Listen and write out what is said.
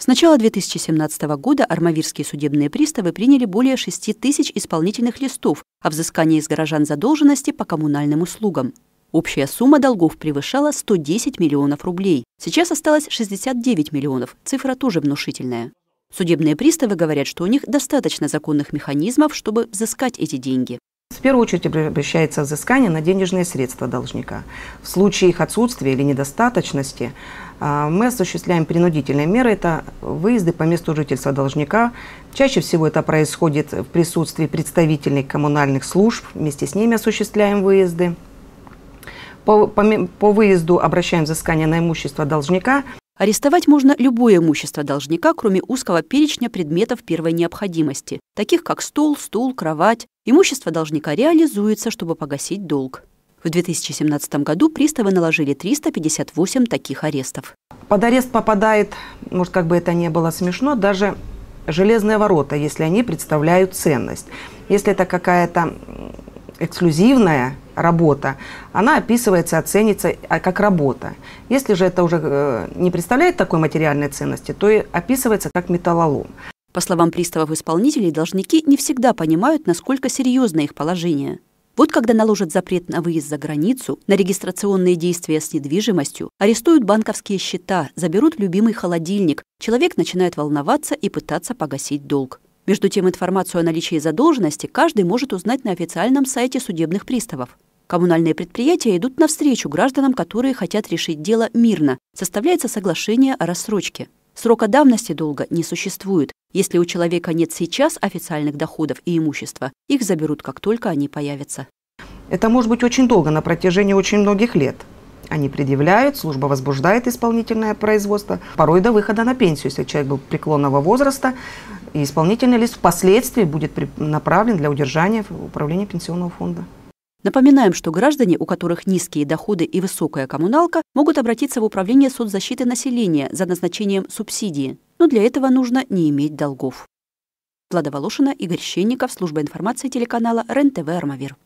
С начала 2017 года армавирские судебные приставы приняли более 6 тысяч исполнительных листов о взыскании из горожан задолженности по коммунальным услугам. Общая сумма долгов превышала 110 миллионов рублей. Сейчас осталось 69 миллионов. Цифра тоже внушительная. Судебные приставы говорят, что у них достаточно законных механизмов, чтобы взыскать эти деньги. В первую очередь обращается взыскание на денежные средства должника. В случае их отсутствия или недостаточности а, мы осуществляем принудительные меры. Это выезды по месту жительства должника. Чаще всего это происходит в присутствии представителей коммунальных служб. Вместе с ними осуществляем выезды. По, по, по выезду обращаем взыскание на имущество должника Арестовать можно любое имущество должника, кроме узкого перечня предметов первой необходимости, таких как стол, стул, кровать. Имущество должника реализуется, чтобы погасить долг. В 2017 году приставы наложили 358 таких арестов. Под арест попадает, может, как бы это ни было смешно, даже железные ворота, если они представляют ценность. Если это какая-то эксклюзивная работа, она описывается, оценится а, как работа. Если же это уже э, не представляет такой материальной ценности, то и описывается как металлолом. По словам приставов-исполнителей, должники не всегда понимают, насколько серьезно их положение. Вот когда наложат запрет на выезд за границу, на регистрационные действия с недвижимостью, арестуют банковские счета, заберут любимый холодильник, человек начинает волноваться и пытаться погасить долг. Между тем, информацию о наличии задолженности каждый может узнать на официальном сайте судебных приставов. Коммунальные предприятия идут навстречу гражданам, которые хотят решить дело мирно. Составляется соглашение о рассрочке. Срока давности долга не существует. Если у человека нет сейчас официальных доходов и имущества, их заберут, как только они появятся. Это может быть очень долго, на протяжении очень многих лет. Они предъявляют, служба возбуждает исполнительное производство, порой до выхода на пенсию, если человек был преклонного возраста, и исполнительный лист впоследствии будет направлен для удержания в управление пенсионного фонда. Напоминаем, что граждане, у которых низкие доходы и высокая коммуналка, могут обратиться в Управление соцзащиты населения за назначением субсидии. Но для этого нужно не иметь долгов. Влада Волошина, Игорь Щенников, служба информации телеканала РЕН-ТВ «Армавир».